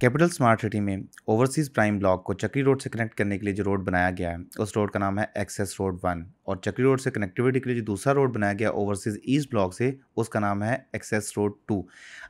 capital smart city में Overseas Prime block को Chakri road से कनेक्ट करने के लिए जो रोड बनाया गया है उस रोड का नाम है एक्सेस रोड वन और चक्री रोड से कनेक्टिविटी के लिए जो दूसरा रोड बनाया गया ओवरसीज़ ईस्ट ब्लॉक से उसका नाम है एक्सेस रोड टू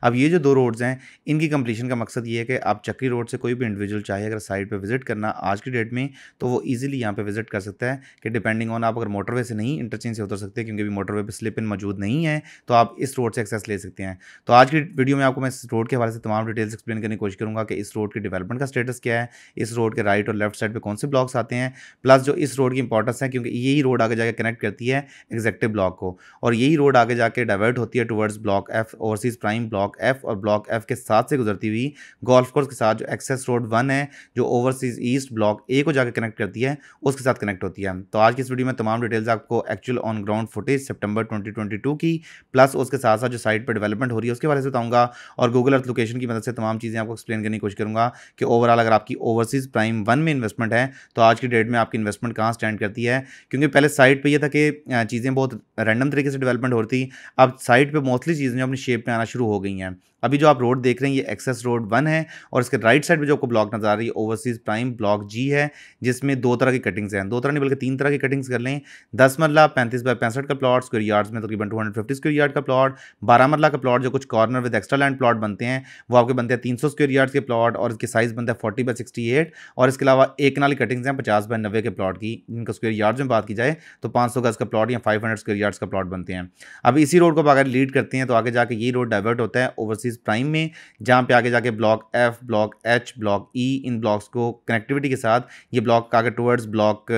अब ये जो दो रोड्स हैं इनकी कंप्लीशन का मकसद ये है कि आप चक्री रोड से कोई भी इंडिविजुअल चाहे अगर साइड पर विजिट करना आज की डेट में तो वो ईजिली यहाँ पर विजिट कर सकता है कि डिपेंडिंग ऑन आप अगर मोटरवे से नहीं इंटरचेंज से उतर सकते क्योंकि अभी मोटरवे पर स्लिप इन मौजूद नहीं है तो आप इस रोड से एक्सेस ले सकते हैं तो आज की वीडियो में आपको मैं इस रोड के हवाले से तमाम डिटेल्स एक्सप्लेन करने की कोशिश करूँगा कि इस रोड के डेवलपमेंट का स्टेटस क्या है इस रोड के राइट और लेफ्ट साइड पे कौन से ब्लॉक्स आते हैं प्लस जो इस रोड की इंपॉर्टेंस है क्योंकि यही रोड आगे जाकर कनेक्ट करती है एग्जेक्टिव ब्लॉक को और यही रोड आगे जाकर डाइवर्ट होती है towards block F Overseas Prime block F और ब्लॉक एफ के साथ से गुजरती हुई गोल्फ कोर्स के साथ जो एक्सेस रोड वन है जो ओवरसीज ईस्ट ब्लॉक ए को जाकर कनेक्ट करती है उसके साथ कनेक्ट होती है तो आज की इस वीडियो में तमाम डिटेल्स आपको एक्चुअल ऑन ग्राउंड फुटेज सितंबर 2022 की प्लस उसके साथ साथ जो साइट पर डेवलपमेंट हो रही है उसके बारे से बताऊंगा और गूगल अर्थ लोकेशन की मदद मतलब से तमाम चीज़ें आपको एक्सप्लेन करने की कोशिश करूंगा कि ओवरऑल अगर आपकी ओवरसीज़ प्राइम वन में इन्वेस्टमेंट है तो आज की डेट में आपकी इन्वेस्टमेंट कहाँ स्टैंड करती है क्योंकि पहले साइट पर यह था कि चीज़ें बहुत रैंडम तरीके से डेवलपमेंट होती अब साइट पर मोस्टली चीज़ें अपनी शेप में आना शुरू हो गई हैं अभी जो आप रोड देख रहे हैं ये एक्सेस रोड वन है और इसके राइट साइड में जो आपको ब्लॉक नजर आ रही है ओवरसीज प्राइम ब्लॉक जी है जिसमें दो तरह की कटिंग्स हैं दो तरह नहीं बल्कि तीन तरह की कटिंग्स कर लें दस मरला पैंतीस बाय पैंसठ का प्लॉट स्क्वेयर यार्ड्स में तकरीबन two hundred fifty square yard का प्लॉट बारह मरला का प्लॉट जो कुछ corner with extra land plot बनते हैं वो आपके बनते हैं तीन सौ स्क्वेयर यार्ड्स के प्लॉट और इसकी साइज़ बनता है फोर्टी बाई सिक्सटी एट और इसके अलावा एक कनाल की कटिंग्स हैं पचास बाय नब्बे के प्लॉट की जिनका स्क्वेयर यार्ड्स में बात की जाए तो पाँच सौ गज का प्लॉट या फाइव हंड्रेड स्क्वेयर यार्ड्स का प्लॉट बनते हैं अब इसी रोड को अगर लीड करते हैं तो आगे जाकर ये रोड डाइवर्ट होता है ओवरसीज सीरीज प्राइम में जहाँ पे आगे जाके block F block H block E इन ब्लॉक्स को कनेक्टिविटी के साथ ये ब्लॉक आगे towards block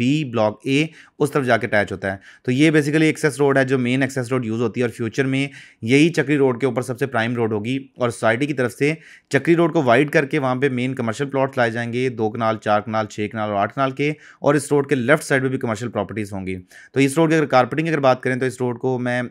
B block A उस तरफ जाके अटैच होता है तो ये बेसिकली एक्सेस रोड है जो मेन एक्सेस रोड यूज़ होती है और फ्यूचर में यही चक्री रोड के ऊपर सबसे प्राइम रोड होगी और सोसाइटी की तरफ से चक्री रोड को वाइड करके वहाँ पर मेन कमर्शियल प्लॉट लाए जाएंगे दो कनाल चार कनाल छः कनाल और आठ कनाल के और इस रोड के लेफ्ट साइड में भी कमर्शियल प्रॉपर्टीज़ होंगी तो इस रोड की अगर कारपेटिंग की अगर बात करें तो इस रोड को मैं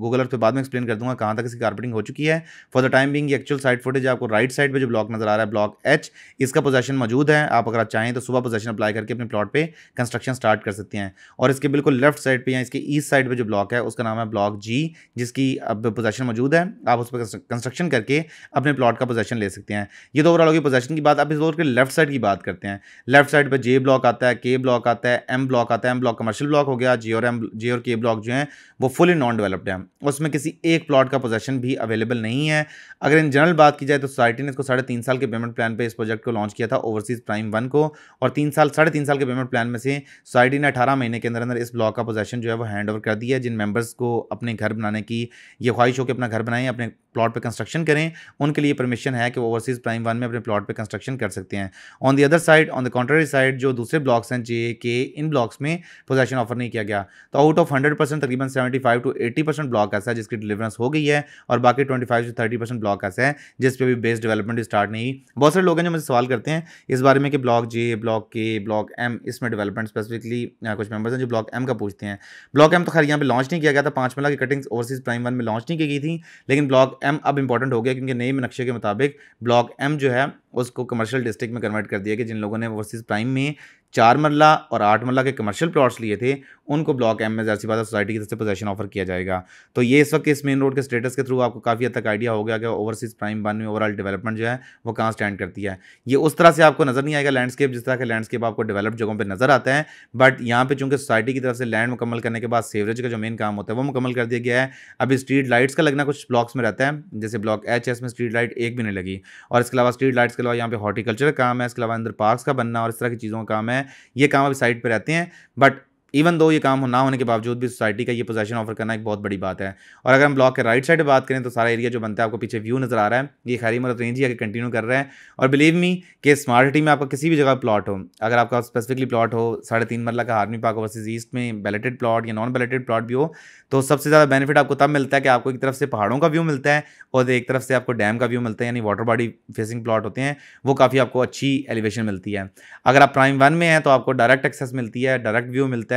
गूगल अर्थ पर बाद में एक्सप्लेन कर दूंगा कहाँ तक इसकी कारपेटिंग हो चुकी है है for the time being actual side footage आपको राइट साइड पर जो ब्लॉक नजर आ रहा है ब्लॉक एच इसका पोजेशन मौजूद है आप अगर आप चाहें तो सुबह पोजेशन अप्लाई करके अपने प्लॉट पर कंस्ट्रक्शन स्टार्ट कर सकते हैं और इसके बिल्कुल लेफ्ट साइड पर या इसके ईस्ट साइड पर जो ब्लॉक है उसका नाम है ब्लॉक जी जिसकी अब पोजेशन मौजूद है आप उस पर कंस्ट्रक्शन करके अपने प्लॉट का पोजेशन ले सकते हैं ये तो ओवरऑल होगी पोजेशन की बात आप इस के लेफ्ट साइड की बात करते हैं लेफ्ट साइड पर जे ब्लॉक आता है के ब्लॉक आता है एम ब्लॉक आता है एम ब्लॉक कमर्शियल ब्लॉक हो गया जे और एम जे और के ब्लॉक जो है वो फुली नॉन डेवलप्ड है उसमें किसी एक प्लॉट का पोजेशन भी अवेलेबल नहीं नहीं है अगर इन जनरल बात की जाए तो सोसाइटी ने इसको साढ़े तीन साल के पेमेंट प्लान पे इस प्रोजेक्ट को लॉन्च किया था ओवरसीज प्राइम वन को और तीन साल साढ़े तीन साल के पेमेंट प्लान में से सोसाइटी ने अठारह महीने के अंदर अंदर इस ब्लॉक का पोजेशन जो है वो हैंड ओवर कर दिया जिन मेंबर्स को अपने घर बनाने की ये ख्वाहिश हो कि अपना घर बनाएं अपने प्लॉट पे कंस्ट्रक्शन करें उनके लिए परमिशन है कि वो ओवरसीज़ प्राइम वन में अपने प्लॉट पे कंस्ट्रक्शन कर सकते हैं on the other side on the contrary side जो दूसरे ब्लॉक्स हैं जे के इन ब्लॉक्स में पोजेशन ऑफर नहीं किया गया तो आउट ऑफ हंड्रेड परसेंट तकरीबन seventy five to eighty percent block ऐसा है जिसकी डिलीवरेंस हो गई है और बाकी twenty five to thirty percent block ऐसा है जिस पर भी बेस्ट डेवलपमेंट स्टार्ट नहीं बहुत सारे लोग हैं जो मुझे सवाल करते हैं इस बारे में कि block J block K block M इसमें डेवलपमेंट स्पेसिफिकली कुछ मेंबर्स हैं जो ब्लॉक एम का पूछते हैं ब्लॉक एम तो खाली यहाँ पर लॉन्च नहीं किया गया था पाँच मिला की कटिंग्स ओवरसीज प्राइम वन में लॉन्च नहीं की गई थी लेकिन ब्लॉक एम अब इंपॉर्टेंट हो गया क्योंकि नए नक्शे के मुताबिक ब्लॉक एम जो है उसको कमर्शियल डिस्ट्रिक्ट में कन्वर्ट कर दिया कि जिन लोगों ने ओवरसीज़ प्राइम में चार मरला और आठ मरला के कमर्शियल प्लॉट्स लिए थे उनको ब्लॉक एम में जैसी बात सोसाइटी की तरफ से पोजेशन ऑफर किया जाएगा तो ये इस वक्त इस मेन रोड के स्टेटस के थ्रू आपको काफ़ी हद तक आइडिया हो गया कि ओवरसीज़ प्राइम वन में ओवरऑल डेवलपमेंट जो है वो कहाँ स्टैंड करती है ये उस तरह से आपको नज़र नहीं आएगा लैंडस्केप जिस तरह के लैंडस्केप आपको डेवलप जगहों पर नज़र आता है बट यहाँ पर चूंकि सोसाइटी की तरफ से लैंड मुकम्मल करने के बाद सेवरेज का जो मेन काम होता है वो मुकम्मल कर दिया गया है अभी स्ट्रीट लाइट्स का लगना कुछ ब्लॉक्स में रहता है जैसे ब्लॉक एच में स्ट्रीट लाइट एक भी नहीं लगी और इसके अलावा स्ट्रीट लाइट्स के अलावा यहाँ पे हॉर्टिकल्चर का काम है इसके अलावा अंदर पार्क्स का बनना और इस तरह की चीज़ों का काम है ये काम अभी साइड पर रहते हैं बट इवन दो ये काम ना होने के बावजूद भी सोसाइटी का ये पोजेशन ऑफर करना एक बहुत बड़ी बात है और अगर हम ब्लॉक के राइट साइड बात करें तो सारा एरिया जो बनता है आपको पीछे व्यू नज़र आ रहा है ये खैरी मरत रेंज ही आगे कंटिन्यू कर रहे हैं और बिलीव मी कि स्मार्ट सिटी में आपका किसी भी जगह प्लॉट हो अगर आपका स्पेसिफिकली प्लॉट हो साढ़े तीन मरला का आर्मी पार्क वर्सेज ईस्ट में बैलेटेड प्लॉट या नॉन बैलेटेड प्लॉट भी हो तो सबसे ज़्यादा बेनिफिट आपको तब मिलता है कि आपको एक तरफ से पहाड़ों का व्यू मिलता है और एक तरफ से आपको डैम का व्यू मिलता है यानी वाटर बॉडी फेसिंग प्लॉट होते हैं वो काफ़ी आपको अच्छी एलिवेशन मिलती है अगर आप प्राइम वन में हैं तो आपको डायरेक्ट एक्सेस मिलती है डायरेक्ट व्यू मिलता है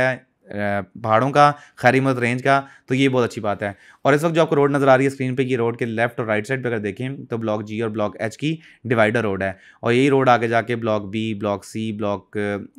पहाड़ों का खैरी मत रेंज का तो ये बहुत अच्छी बात है और इस वक्त जो आपको रोड नज़र आ रही है स्क्रीन पे ये रोड के लेफ्ट और राइट साइड पे अगर देखें तो ब्लॉक जी और ब्लॉक एच की डिवाइडर रोड है और यही रोड आगे जाके block B block C block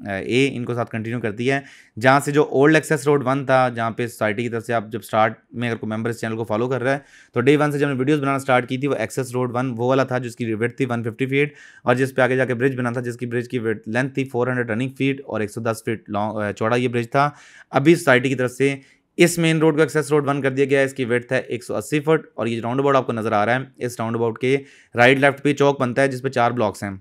A इनको साथ कंटिन्यू करती है जहाँ से जो ओल्ड एक्सेस रोड वन था जहाँ पे सोसाइटी की तरफ से आप जब स्टार्ट में अगर कोई मेम्बर इस चैनल को फॉलो कर रहा है तो डे वन से जब वीडियोज़ बनाना स्टार्ट की थी वो एक्सेस रोड वन वो वाला था जिसकी विथ थी वन फीट और जिस पर आगे जाके ब्रिज बना था जिसकी ब्रिज की लेंथ थी फोर रनिंग फीट और एक फीट लॉन्ग चौड़ा ये ब्रिज था अभी सोसाइटी की तरफ से इस मेन रोड का एक्सेस रोड बंद कर दिया गया है इसकी वेथ है 180 फुट और ये राउंड अबाउट आपको नजर आ रहा है इस राउंड अबाउट के राइट लेफ्ट पे चौक बनता है जिसपे चार ब्लॉक्स हैं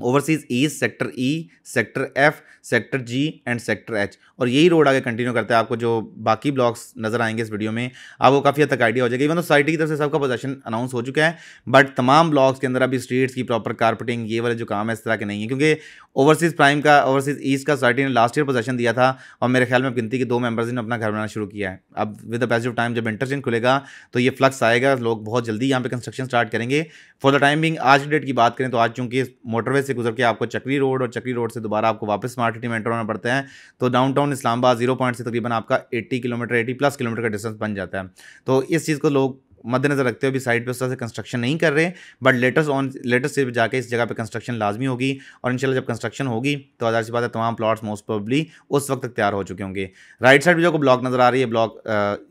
Overseas East sector E sector F sector G and sector H और यही रोड आगे कंटिन्यू करते हैं आपको जो बाकी ब्लॉक्स नज़र आएंगे इस वीडियो में आपको काफ़ी हद तक आइडिया हो जाएगा इवन तो सोसाइटी की तरफ से सबका पोजेशन अनाउंस हो चुका है बट तमाम ब्लॉक्स के अंदर अभी स्ट्रीट्स की प्रॉपर कारपेटिंग ये वाले जो काम है इस तरह के नहीं है क्योंकि ओवरसीज़ प्राइम का ओवरसीज़ ईस्ट का सोसाइटी ने लास्ट ईयर पोजेशन दिया था और मेरे ख्याल में अब गिनती के दो मेम्बर्स ने अपना घर बनाना शुरू किया है अब with the passage of time जब इंटरचेंज खुलेगा तो ये फ्लक्स आएगा लोग बहुत जल्दी यहाँ पर कंस्ट्रक्शन स्टार्ट करेंगे फॉर द टाइम बिंग आज की डेट की बात करें तो आज चूंकि मोटरवे से गुजर के आपको चक्री रोड और चक्री रोड से दोबारा आपको वापस स्मार्ट सिटी में एंटर होना पड़ता है तो downtown Islamabad zero point से तकरीबन आपका eighty kilometre eighty plus kilometre का डिस्टेंस बन जाता है तो इस चीज़ को लोग मद्देनजर रखते हुए अभी साइड पे उस तरह से कंस्ट्रक्शन नहीं कर रहे बट लेटेस्ट ऑन लेटेस्ट सिर्फ जाके इस जगह पे कंस्ट्रक्शन लाजमी होगी और इंशाल्लाह जब कंस्ट्रक्शन होगी तो आधार सी बात है तमाम प्लॉट्स मोस्ट प्रॉब्ली उस वक्त तक तैयार हो चुके होंगे राइट साइड पर जो ब्लॉक नजर आ रही है ब्लॉक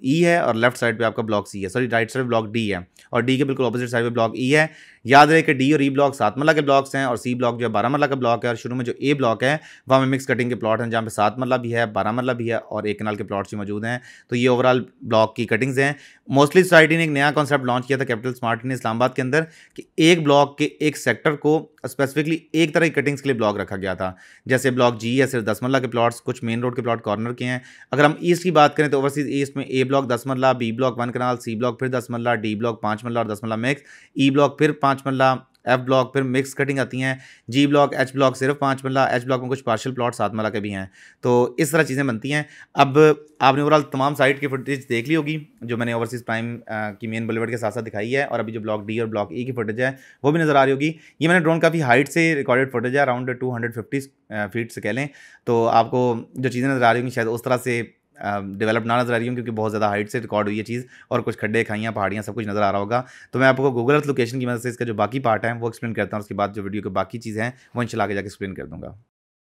ई e है और लेफ्ट साइड पर आपका ब्लॉक सी है sorry right side block D है और डी के बिल्कुल अपोजिट साइड पर ब्लॉक ई है याद रहे कि डी और ई e ब्लॉक सात मरला के ब्लॉक्स हैं और सी ब्लॉक जो है बारह मरला का ब्लॉक है और शुरू में जो ए ब्लॉक है वहाँ में मिक्स कटिंग के प्लॉट हैं जहाँ पे सात मरला भी है बारह मरला भी है और एक कनाल के प्लॉट्स भी मौजूद हैं तो ये ओवरऑल ब्लॉक की कटिंग्स हैं मोस्टली सोसाइटी ने एक नया कॉन्सेप्ट लॉन्च किया था कैपिटल स्मार्ट ने इस्लामाबाद के अंदर कि एक ब्लॉक के एक सेक्टर को स्पेसिफिकली एक तरह की कटिंग्स के लिए ब्लॉक रखा गया था जैसे ब्लॉक जी है सिर्फ दस मरला के प्लॉट्स कुछ मेन रोड के प्लॉट कॉर्नर के हैं अगर हम ईस्ट की बात करें तो ओवरसीज ईस्ट में ए ब्लॉक दस marla B block one kanal C block फिर दस मरला डी ब्लॉक पाँच मरला और दस मरला मैक्स ई ब्लॉक फिर पाँच पाँच मल्ला एफ ब्लॉक फिर मिक्स कटिंग आती हैं जी ब्लॉक एच ब्लॉक सिर्फ पाँच मल्ला एच ब्लॉक में कुछ पार्शल प्लॉट सात मल्ला के भी हैं तो इस तरह चीज़ें बनती हैं अब आपने ओवरऑल तमाम साइट की फुटेज देख ली होगी जो मैंने ओवरसीज़ प्राइम की मेन बुलेवर्ड के साथ साथ दिखाई है और अभी जो ब्लॉक डी और ब्लॉक ई e की फुटेज है वो भी नज़र आ रही होगी ये मैंने ड्रोन काफ़ी हाइट से रिकॉर्डेड फुटेज है around two hundred fifty feet से कह लें तो आपको जो चीज़ें नज़र आ रही होंगी शायद उस तरह से डेवलप um, ना नज़र आ रही हूँ क्योंकि बहुत ज़्यादा हाइट से रिकॉर्ड हुई है चीज़ और कुछ खड्डे खाइयाँ पहाड़ियाँ सब कुछ नज़र आ रहा होगा तो मैं आपको गूगल अर्थ लोकेशन की मदद से इसका जो बाकी पार्ट है वो एक्सप्लेन करता हूँ उसके बाद जो वीडियो के बाकी चीज़ें हैं वो इन के जाकर एक्सप्लेन कर दूँगा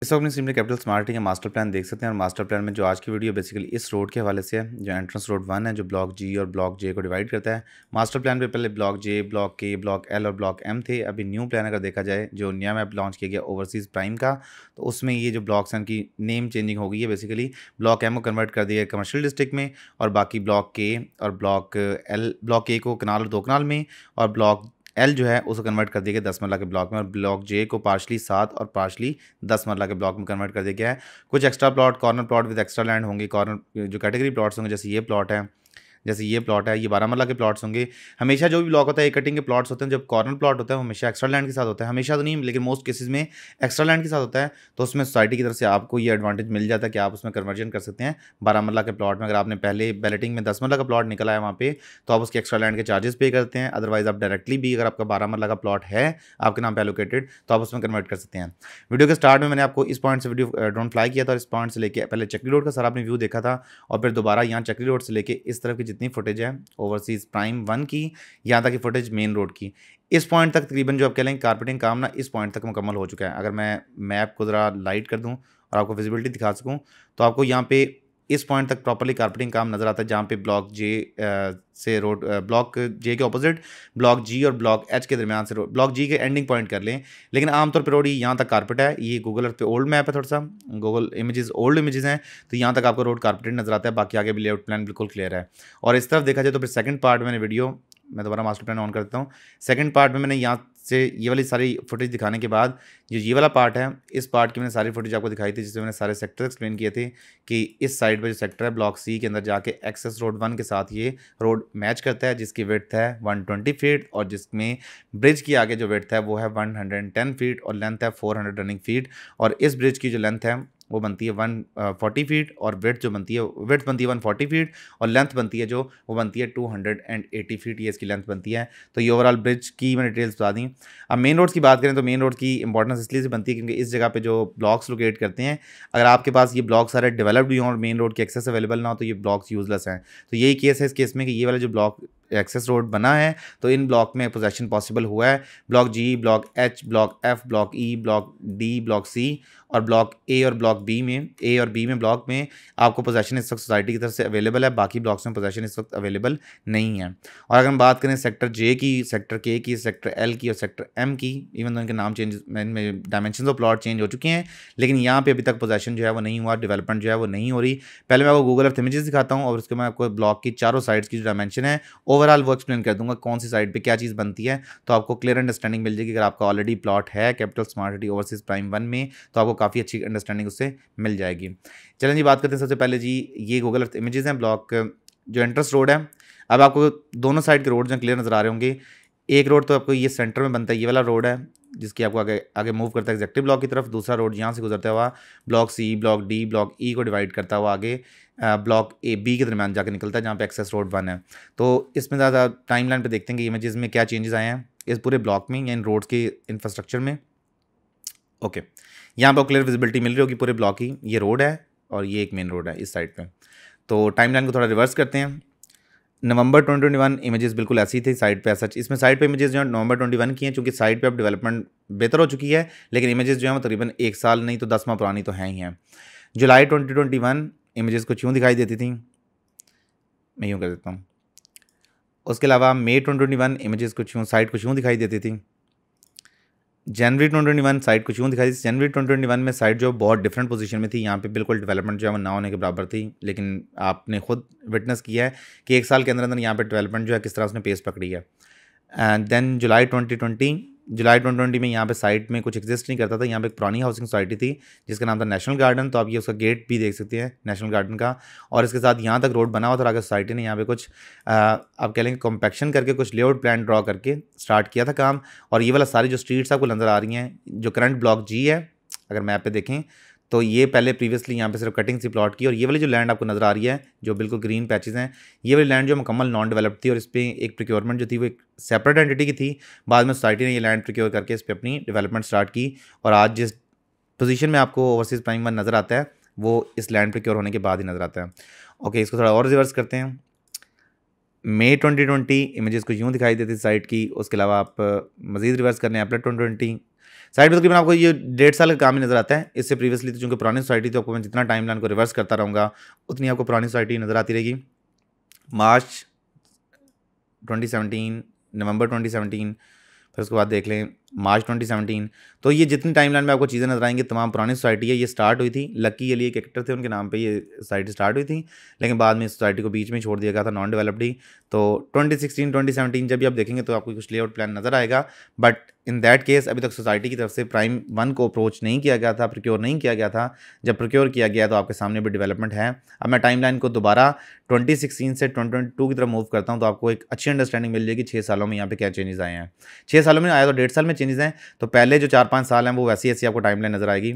इस वक्त अपनी स्ट्रीम कैपिटल स्मार्टिंग का मास्टर प्लान देख सकते हैं और मास्टर प्लान में जो आज की वीडियो बेसिकली इस रोड के हवाले से है जो एंट्रेंस रोड वन है जो ब्लॉक जी और ब्लॉक जे को डिवाइड करता है मास्टर प्लान पे पहले block J block K block L और ब्लॉक एम थे अभी न्यू प्लान अगर देखा जाए जो नया मैप लॉन्च किया गया ओवरसीज़ प्राइम का तो उसमें ये जो ब्लॉक्स हैं उनकी नेम चेंजिंग हो गई है बेसिकली ब्लॉक एम को कन्वर्ट कर दिया कमर्शियल डिस्ट्रिक्ट में और बाकी ब्लॉक के और ब्लॉक एल ब्लॉक ए को कनाल और दो कनाल में और ब्लॉक एल जो है उसको कन्वर्ट कर दिया गया दस मरला के ब्लॉक में और ब्लॉक जे को पार्शली सात और पार्शली दस मरला के ब्लॉक में कन्वर्ट कर दिया गया है कुछ extra plot corner plot with extra land होंगे कॉर्नर जो कैटेगरी प्लॉट्स होंगे जैसे ये प्लॉट हैं जैसे ये प्लॉट है ये बारामूला के प्लॉट्स होंगे हमेशा जो भी ब्लॉक होता है कटिंग के प्लॉट्स होते हैं जब कॉर्नर प्लॉट होता है हमेशा एक्स्ट्रा लैंड के साथ होता है हमेशा तो नहीं लेकिन मोस्ट केसेज में एक्स्ट्रा लैंड के साथ होता है तो उसमें सोसाइटी की तरफ से आपको ये एडवांटेज मिल जाता है कि आप उसमें कन्वर्जन कर सकते हैं बारामूला के प्लॉट में अगर आपने पहले बैलेटिंग में दस मरला का प्लॉट निकला है वहाँ पे तो आप उसके एक्स्ट्रा लैंड के चार्जेस पे करते हैं अदरवाइज आप डायरेक्टली भी अगर आपका बारह मरला का प्लॉट है आपके नाम पर एलोकेटेड तो आप उसमें कन्वर्ट कर सकते हैं वीडियो के स्टार्ट में मैंने आपको इस पॉइंट से वीडियो ड्रोन फ्लाई किया था और इस पॉइंट से लेकर पहले चक्री रोड का सर आपने व्यू देखा था और फिर दोबारा यहाँ चक्री रोड से लेकर इस तरफ की जितनी फुटेज है ओवरसीज़ प्राइम वन की यहाँ तक की फुटेज मेन रोड की इस पॉइंट तक तकरीबन जो आप कह लें कारपेटिंग काम ना इस पॉइंट तक मुकम्मल हो चुका है अगर मैं मैप को ज़रा लाइट कर दूँ और आपको विजिबिलिटी दिखा सकूँ तो आपको यहाँ पे इस पॉइंट तक प्रॉपरली कार्पेटिंग काम नजर आता है जहाँ पे ब्लॉक जे से रोड ब्लॉक जे के ऑपोजिट ब्लॉक जी और ब्लॉक एच के दरमियान से रोड ब्लॉक जी के एंडिंग पॉइंट कर लें लेकिन आमतौर पर रोड यहाँ तक कारपेट है ये गूगल अर्थ पे ओल्ड मैप है थोड़ा सा गूगल इमेजेस ओल्ड इमेजेस हैं तो यहाँ तक आपको रोड कारपेटेड नजर आता है बाकी आगे भी लेआउट प्लान बिल्कुल क्लियर है और इस तरफ देखा जाए तो फिर सेकंड पार्ट मैंने वीडियो मैं दोबारा मास्टर प्लान ऑन करता हूँ सेकंड पार्ट में मैंने यहाँ से ये वाली सारी फुटेज दिखाने के बाद जो ये वाला पार्ट है इस पार्ट की मैंने सारी फुटेज आपको दिखाई थी जिसमें मैंने सारे सेक्टर एक्सप्लेन किए थे कि इस साइड पर जो सेक्टर है ब्लॉक सी के अंदर जाके एक्सेस रोड वन के साथ ये रोड मैच करता है जिसकी वेथ है वन ट्वेंटी फीट और जिसमें ब्रिज की आगे जो वेथ है वो है one hundred and ten feet और लेंथ है फोर हंड्रेड रनिंग फीट और इस ब्रिज की जो लेंथ है वो बनती है वन फोर्टी फीट और वेथ जो बनती है वेथ बनती है वन फोर्टी फीट और लेंथ बनती है जो वो बनती है two hundred and eighty feet ये इसकी लेंथ बनती है तो ये ओवरऑल ब्रिज की मैंने डिटेल्स बता दी अब मेन रोड्स की बात करें तो मेन रोड की इंपॉर्टेंस इसलिए से बनती है क्योंकि इस जगह पर जो ब्लॉक्स लोकेट करते हैं अगर आपके पास ये ब्लॉक सारे डेवलप्ड भी हों और मेन रोड के एक्सेस अवेलेबल ना हो तो ये ब्लॉक्स यूजलेस हैं तो यही केस है इस केस में कि ये वाला जो ब्लॉक एक्सेस रोड बना है तो इन ब्लॉक में पोजेशन पॉसिबल हुआ है block G block H block F block E block D block C और ब्लॉक ए और ब्लॉक बी में ए और बी में ब्लॉक में आपको पोजेशन इस वक्त सोसाइटी की तरफ से अवेलेबल है बाकी ब्लॉक्स में पोजेशन इस वक्त अवेलेबल नहीं है और अगर हम बात करें सेक्टर जे की सेक्टर के की सेक्टर एल की और सेक्टर एम की इवन तो इनके नाम change dimension of plot change हो चुके हैं लेकिन यहाँ पर अभी तक पोजेशन जो है वो नहीं हुआ डेवलपमेंट जो है वो नहीं हो रही पहले मैं आपको गूगल अर्थ इमेजेस दिखाता हूँ और उसके मैं आपको ब्लॉक की चारों साइड्स की जो डायमेंशन है ओवरऑल वो एक्सप्लेन कर दूंगा कौन सी साइड पे क्या चीज़ बनती है तो आपको क्लियर अंडरस्टैंडिंग मिल जाएगी अगर आपका ऑलरेडी प्लॉट है capital smart city overseas prime one में तो आपको काफ़ी अच्छी अंडरस्टैंडिंग उससे मिल जाएगी चलें जी बात करते हैं सबसे पहले जी ये गूगल अर्थ इमेजेस हैं ब्लॉक जो एंट्रेंस रोड है अब आपको दोनों साइड के रोड जो क्लियर नज़र आ रहे होंगे एक रोड तो आपको ये सेंटर में बनता है ये वाला रोड है जिसकी आपको आगे आगे मूव करता है एग्जेक्टिव ब्लॉक की तरफ दूसरा रोड यहाँ से गुजरता हुआ block C block D block E को डिवाइड करता हुआ आगे ब्लॉक ए बी के दरमियान जाकर निकलता है जहाँ पे एक्सेस रोड वन है तो इसमें ज़्यादा टाइम लाइन पर देखते हैं कि इमेजेस में क्या चेंजेस आए हैं इस पूरे ब्लॉक में या इन रोड्स के इंफ्रास्ट्रक्चर में ओके यहाँ पर क्लियर विजिबिलिटी मिल रही होगी पूरे ब्लॉक की ये रोड है और ये एक मेन रोड है इस साइड पर तो टाइम लाइन को थोड़ा रिवर्स करते हैं नवंबर 2021 इमेजेस बिल्कुल ऐसी थी साइड पे सच इसमें साइड पे इमेजेस जो है नवंबर 21 की हैं क्योंकि साइड पे अब डेवलपमेंट बेहतर हो चुकी है लेकिन इमेजेस जो है वो तकरीबन एक साल नहीं तो दस माह पुरानी तो हैं ही हैं जुलाई 2021 इमेजेस कुछ यूँ दिखाई देती थी मैं यूँ कर देता हूँ उसके अलावा मई ट्वेंटी वन इमेजेस कुछ यूँ साइड कुछ यूँ दिखाई देती थी जनवरी ट्वेंटी ट्वेंटी वन साइड कुछ यूँ दिखाई दी जनवरी ट्वेंटी ट्वेंटी वन में साइड जो बहुत डिफरेंट पोजीशन में थी यहाँ पे बिल्कुल डेवलपमेंट जो है वो ना होने के बराबर थी लेकिन आपने खुद विटनेस किया है कि एक साल के अंदर अंदर यहाँ पे डेवलपमेंट जो है किस तरह उसने पेस पकड़ी है एंड देन जुलाई ट्वेंटी ट्वेंटी जुलाई ट्वेंटी ट्वेंटी में यहाँ पे साइट में कुछ एग्जिस्ट नहीं करता था यहाँ पे एक पुरानी हाउसिंग सोसाइटी थी जिसका नाम था नेशनल गार्डन तो आप ये उसका गेट भी देख सकते हैं नेशनल गार्डन का और इसके साथ यहाँ तक रोड बना हुआ था और आगे सोसाइटी ने यहाँ पे कुछ आ, आप कह लेंगे कॉम्पैक्शन करके कुछ लेआउट प्लान ड्रॉ करके स्टार्ट किया था काम और ये वाला सारी जो स्ट्रीट्स आपको नज़र आ रही हैं जो करंट ब्लॉक जी है अगर मैप पर देखें तो ये पहले प्रीवियसली यहाँ पे सिर्फ कटिंग सी प्लॉट की और ये वाली जो लैंड आपको नज़र आ रही है जो बिल्कुल ग्रीन पैचेस हैं ये वाली लैंड जो मुकम्मल नॉन डेवलप्ड थी और इस पर एक प्रिक्योरमेंट जो थी वो एक सेपरेट एंटिटी की थी बाद में सोसाइटी ने ये लैंड प्रिक्योर करके इस पर अपनी डेवलपमेंट स्टार्ट की और आज जिस पोजीशन में आपको ओवरसीज़ प्राइम वन नज़र आता है वो इस लैंड प्रिक्योर होने के बाद ही नज़र आता है ओके इसको थोड़ा और रिवर्स करते हैं मई ट्वेंटी इमेज को यूँ दिखाई देती साइट की उसके अलावा आप मज़ीद रिवर्स कर रहे हैं अप्रैल ट्वेंटी साइड में तकरीबन तो आपको ये डेढ़ साल का काम ही नजर आता है इससे प्रीवियसली तो चूँकि पुरानी सोसाइटी तो आपको मैं जितना टाइम लाइन को रिवर्स करता रहूँगा उतनी आपको पुरानी सोसाइटी नज़र आती रहेगी मार्च 2017 नवंबर 2017 फिर उसके बाद देख लें मार्च 2017 तो ये जितनी टाइमलाइन में आपको चीज़ें नजर आएंगी तमाम पुरानी सोसाइटी है ये स्टार्ट हुई थी लकी अली एक एक्टर थे उनके नाम पे ये सोसाइटी स्टार्ट हुई थी लेकिन बाद में इस सोसाइटी को बीच में छोड़ दिया गया था नॉन डेवलप्ड ही तो 2016 2017 जब भी आप देखेंगे तो आपको कुछ लेआउट प्लान नज़र आएगा बट इन दैट केस अभी तक सोसाइटी की तरफ से प्राइम वन को अप्रोच नहीं किया गया था प्रोक्योर नहीं किया गया था जब प्रोक्योर किया गया तो आपके सामने भी डेवलपमेंट है अब मैं टाइमलाइन को दोबारा 2016 से 2022 की तरफ मूव करता हूँ तो आपको एक अच्छी अंडरस्टैंडिंग मिल जाएगी छः सालों में यहाँ पे क्या चेंजेस आए हैं छः सालों में आया तो डेढ़ साल में चेंजेस हैं तो पहले जो चार पाँच साल हैं वो वैसी ऐसी आपको टाइम नज़र आएगी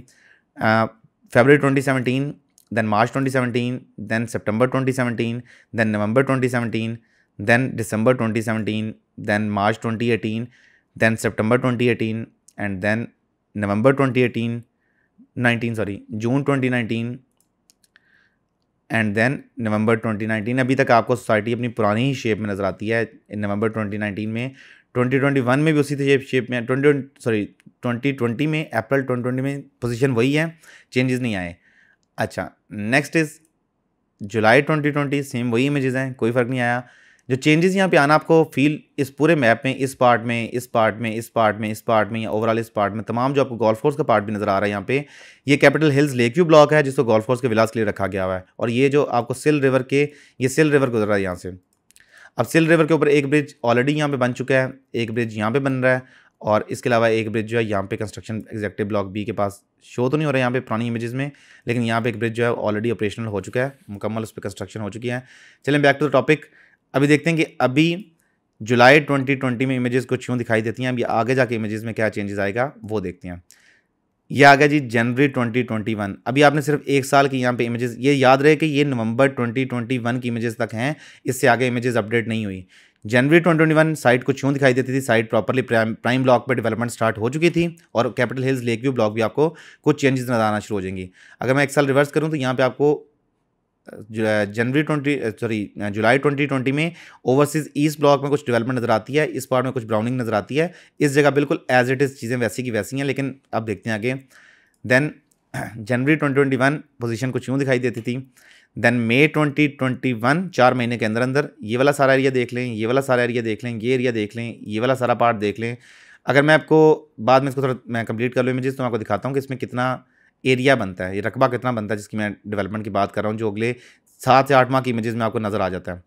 February twenty seventeen then March twenty seventeen then September twenty seventeen then नवंबर ट्वेंटी सेवनटीन देन दिसंबर twenty seventeen then March twenty eighteen then September twenty eighteen and then नवंबर twenty eighteen nineteen sorry June twenty nineteen and then नवंबर 2019 अभी तक आपको society अपनी पुरानी ही shape में नज़र आती है नवंबर 2019 में 2021 में भी उसी शेप शेप में ट्वेंटी सॉरी 2020 में अप्रैल 2020 में पोजीशन वही है चेंजेस नहीं आए अच्छा नेक्स्ट इज़ जुलाई 2020 सेम वही इमेजेस हैं कोई फ़र्क नहीं आया जो चेंजेस यहाँ पे आना आपको फील इस पूरे मैप में इस पार्ट में इस पार्ट में इस पार्ट में इस पार्ट में या ओवरऑल इस पार्ट में तमाम जो आपको गोल्फ कोर्स का पार्ट भी नज़र आ रहा है यहाँ पे ये कैपिटल हिल्स लेक्यू ब्लॉक है जिसको गोल्फ कोर्स के विलास के लिए रखा गया हुआ है और ये जो आपको सिल रिवर के ये सिल रिवर गुजर रहा है यहाँ से अब सिल रिवर के ऊपर एक ब्रिज ऑलरेडी यहाँ पे बन चुका है एक ब्रिज यहाँ पे बन रहा है और इसके अलावा एक ब्रिज जो है यहाँ पे कंस्ट्रक्शन एग्जेक्टिव ब्लॉक बी के पास शो तो नहीं हो रहा है यहाँ पे पुरानी इमेजेस में लेकिन यहाँ पे एक ब्रिज जो है ऑलरेडी ऑपरेशनल हो चुका है मुकम्मल उस पर कंस्ट्रक्शन हो चुकी है चलें बैक टू द टॉपिक अभी देखते हैं कि अभी जुलाई ट्वेंटी में इमेजेस कुछ यूँ दिखाई देती हैं अभी आगे जाके इमेजेस में क्या चेंजेस आएगा वो देखते हैं ये आ गया जी जनवरी 2021 अभी आपने सिर्फ एक साल की यहाँ पे इमेजेस ये याद रहे कि ये नवंबर 2021 की इमेजेस तक हैं इससे आगे इमेजेस अपडेट नहीं हुई जनवरी 2021 साइट कुछ यूँ दिखाई देती थी साइट प्रॉपरली प्राइम ब्लॉक पर डेवलपमेंट स्टार्ट हो चुकी थी और capital hills lake view block भी आपको कुछ चेंजेस नजर आना शुरू हो जाएंगी अगर मैं एक साल रिवर्स करूँ तो यहाँ पर आपको जनवरी ट्वेंटी सॉरी जुलाई ट्वेंटी ट्वेंटी में ओवरसीज ईस्ट ब्लॉक में कुछ डेवलपमेंट नज़र आती है इस पार्ट में कुछ ब्राउनिंग नज़र आती है इस जगह बिल्कुल एज इट इज़ चीज़ें वैसी की वैसी हैं लेकिन अब देखते हैं आगे देन जनवरी ट्वेंटी ट्वेंटी वन पोजिशन कुछ यूँ दिखाई देती थी then May twenty twenty one चार महीने के अंदर अंदर ये वाला सारा एरिया देख लें ये वाला सारा एरिया देख लें ये एरिया देख लें ये वाला सारा पार्ट देख लें अगर मैं आपको बाद में इसको थोड़ा मैं कंप्लीट कर लूँ इमेजेस तो मैं आपको दिखाता हूँ कि इसमें कितना एरिया बनता है ये रकबा कितना बनता है जिसकी मैं डेवलपमेंट की बात कर रहा हूँ जो अगले सात से आठ माह की इमेजेस में आपको नज़र आ जाता है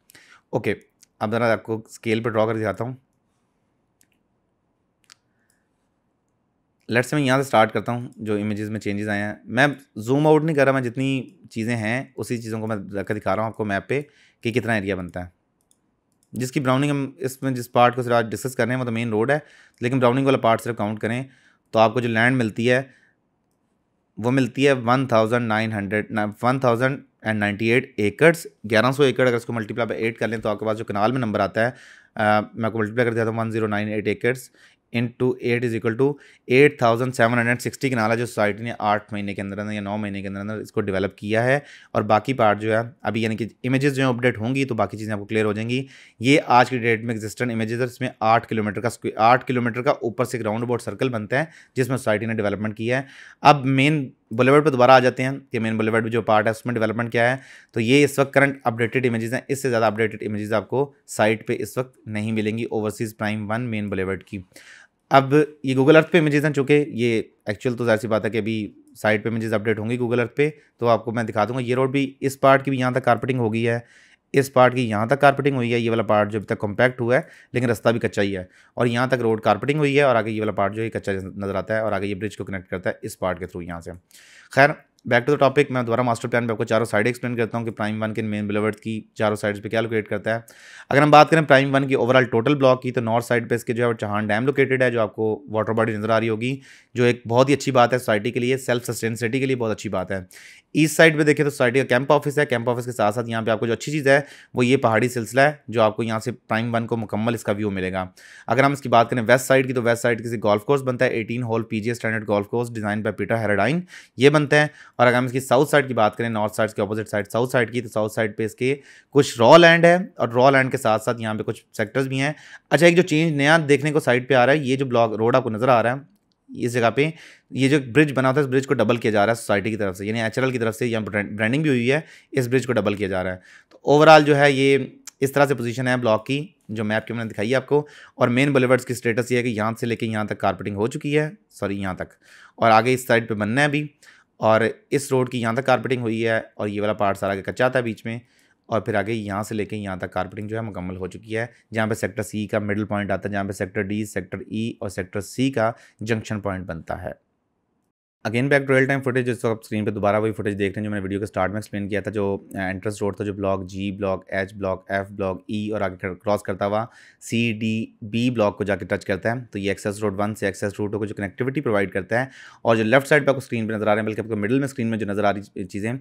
ओके अब ज़रा आपको स्केल पर ड्रॉ कर दिखाता हूँ लेट्स से मैं यहाँ से स्टार्ट करता हूँ जो इमेजेस में चेंजेस आए हैं मैं जूम आउट नहीं कर रहा मैं जितनी चीज़ें हैं उसी चीज़ों को मैं रखकर दिखा रहा हूँ आपको मैप पे कि कितना एरिया बनता है जिसकी ब्राउनिंग हम इसमें जिस पार्ट को सिर्फ आज डिस्कस कर रहे हैं वो तो मेन रोड है लेकिन ब्राउनिंग वाला पार्ट सिर्फ काउंट करें तो आपको जो लैंड मिलती है वो मिलती है one thousand nine hundred one thousand and ninety eight acres ग्यारह सौ एकड़ अगर इसको मल्टीप्लाई बाई एट कर लें तो आपके पास जो कनाल में नंबर आता है आ, मैं आपको मल्टीप्लाई कर देता हूँ one zero nine eight acres into eight is equal to eight thousand seven hundred sixty के नाला जो सोसाइटी ने आठ महीने के अंदर अंदर या नौ महीने के अंदर अंदर इसको डेवलप किया है और बाकी पार्ट जो है अभी यानी कि इमेजेस जो है अपडेट होंगी तो बाकी चीज़ें आपको क्लियर हो जाएंगी ये आज की डेट में एग्जिस्टेंट इमेजेस है इसमें आठ किलोमीटर का आठ किलोमीटर का ऊपर से एक राउंड अबाउट सर्कल बनता है जिसमें सोसाइटी ने डेवलपमेंट किया है अब मेन बुलेवर्ड पर दोबारा आ जाते हैं कि मेन बुलेवर्ड जो पार्ट है उसमें डेवलपमेंट क्या है तो ये इस वक्त करंट अपडेटेड इमेजेस हैं इससे ज़्यादा अपडेटेड इमेजेस आपको साइट पे इस वक्त नहीं मिलेंगी overseas prime one main boulevard की अब ये गूगल अर्थ पे इमेजेस हैं चूँकि ये एक्चुअल तो जाहिर सी बात है कि अभी साइट पे इमेजेस अपडेट होंगी गूगल अर्थ पे तो आपको मैं दिखा दूंगा ये रोड भी इस पार्ट की भी यहाँ तक कारपेटिंग हो गई है इस पार्ट की यहाँ तक कारपेटिंग हुई है ये वाला पार्ट जो अभी तक कॉम्पैक्ट हुआ है लेकिन रास्ता भी कच्चा ही है और यहाँ तक रोड कारपेटिंग हुई है और आगे ये वाला पार्ट जो है कच्चा नज़र आता है और आगे ये ब्रिज को कनेक्ट करता है इस पार्ट के थ्रू यहाँ से खैर बैक टू द टॉपिक मैं दोबारा मास्टर प्लान पे आपको चारों साइड एक्सप्लेन करता हूँ कि प्राइम वन के मेन बिलोवर्ड की चारों साइड्स पे क्या लोकेट करता है अगर हम बात करें प्राइम वन की ओवरऑल टोटल ब्लॉक की तो नॉर्थ साइड पे इसके जो है चहान डैम लोकेटेड है जो आपको वाटर बॉडी नजर आ रही होगी जो एक बहुत ही अच्छी बात है सोसाइटी के लिए सेल्फ सस्टेनसिटी के लिए बहुत अच्छी बात है ईस्ट साइड पे देखें तो सोसाइटी का कैंप ऑफिस है कैंप ऑफिस के साथ साथ यहाँ पे आपको जो अच्छी चीज़ है वो ये पहाड़ी सिलसिला है जो आपको यहाँ से प्राइम वन को मुकम्मल इसका व्यू मिलेगा अगर हम इसकी बात करें वेस्ट साइड की तो वेस्ट साइड किसी गोल्फ कोर्स बनता है eighteen hole P standard golf course design by Peter Harradine ये बनते हैं और अगर हम इसकी साउथ साइड की बात करें नॉर्थ साइड के अपोजिट साइड साउथ साइड की तो साउथ साइड पर इसके कुछ रॉ लैंड है और रॉ लैंड के साथ साथ यहाँ पे कुछ सेक्टर्स भी हैं अच्छा एक जो चेंज नया देखने को साइड पर आ रहा है ये जो ब्लॉक रोड आपको नजर आ रहा है इस जगह पे ये जो ब्रिज बना था इस ब्रिज को डबल किया जा रहा है सोसाइटी की तरफ से यानी एच की तरफ से यहाँ ब्रांडिंग भी हुई है इस ब्रिज को डबल किया जा रहा है तो ओवरऑल जो है ये इस तरह से पोजीशन है ब्लॉक की जो मैप के मैंने दिखाई है आपको और मेन बुलेवर्ड्स की स्टेटस ये है कि यहाँ से लेके यहाँ तक कारपेटिंग हो चुकी है सॉरी यहाँ तक और आगे इस साइड पे बनना है अभी और इस रोड की यहाँ तक कारपेटिंग हुई है और ये वाला पार्ट सारा कच्चा था बीच में और फिर आगे यहाँ से लेके यहाँ तक कारपेटिंग जो है मुकम्मल हो चुकी है जहाँ पे सेक्टर सी का मिडिल पॉइंट आता है जहाँ पे सेक्टर डी सेक्टर ई और सेक्टर सी का जंक्शन पॉइंट बनता है again back real time footage जिस आप स्क्रीन पे दोबारा वही फुटेज देख रहे हैं जो मैंने वीडियो के स्टार्ट में एक्सप्लेन किया था जो एंट्रेंस uh, रोड था जो block G block H block F block E और आगे क्रॉस करता हुआ सी डी बी ब्लॉक को जाकर टच करता है तो ये एक्सेस रोड वन से एक्सेस रोड को जो कनेक्टिविटी प्रोवाइड करता है और जो लेफ्ट साइड पर आपको स्क्रीन पर नजर आ रहे हैं बल्कि आपको मिडिल में स्क्रीन में जो नजर आ रही चीज़ें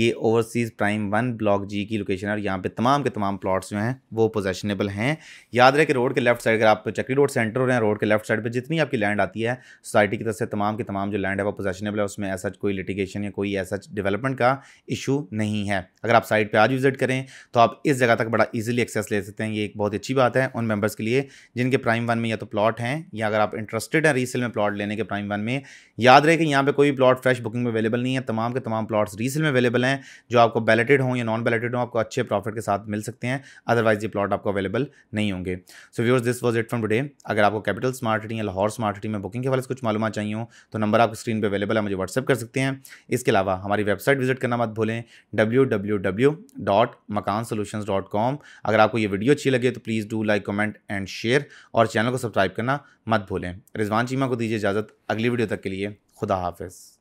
ये overseas prime one block G की लोकेशन है और यहाँ पर तमाम के तमाम प्लाट्स जो हैं वो पोजेशनेबल हैं याद रहे कि रोड के लेफ्ट साइड अगर आप चक्री रोड सेंटर हो रहे हैं रोड के लेफ्ट साइड पर जितनी आपकी लैंड आती है सोसाइटी की तरफ से तमाम के तमाम जो लैंड है वो पोजेशनेबल है उसमें ऐसा कोई लिटिगेशन या कोई ऐसा डेवलपमेंट का इशू नहीं है अगर आप साइट पर आज विजिट करें तो आप इस जगह तक बड़ा ईजिली एक्सेस ले सकते हैं ये एक बहुत अच्छी बात है उन मेम्बर्स के लिए जिनके प्राइम वन में या तो प्लॉट हैं या अगर आप इंटरेस्टेड हैं रीसेल में प्लॉट लेने के प्राइम वन में याद रहे कि यहाँ पर कोई प्लॉट फ्रेश बुकिंग में अवेलेबल नहीं है तमाम के तमाम प्लॉट्स रीसेल में अवेलेबल हैं जो आपको बैलेटेड हों या नॉन बैलेटेड हों आपको अच्छे प्रॉफिट के साथ मिल सकते हैं अदरवाइज ये प्लॉट आपको अवेलेबल नहीं होंगे so viewers this was it from today अगर आपको कैपिटल स्मार्ट सिटी या लाहौर स्मार्ट सिटी में बुकिंग के वाले कुछ मालूम चाहिए हो तो नंबर आपको स्क्रीन पर अवेलेबल है मुझे व्हाट्सअप कर सकते हैं इसके अलावा हमारी वेबसाइट विजिट करना मत भूलें डब्ल्यू अगर आपको ये वीडियो अच्छी लगे तो please do like comment and share और चैनल को सब्सक्राइब करना मत भूलें रिजवान चीमा को दीजिए इजाज़त अगली वीडियो तक के लिए खुदा हाफिज़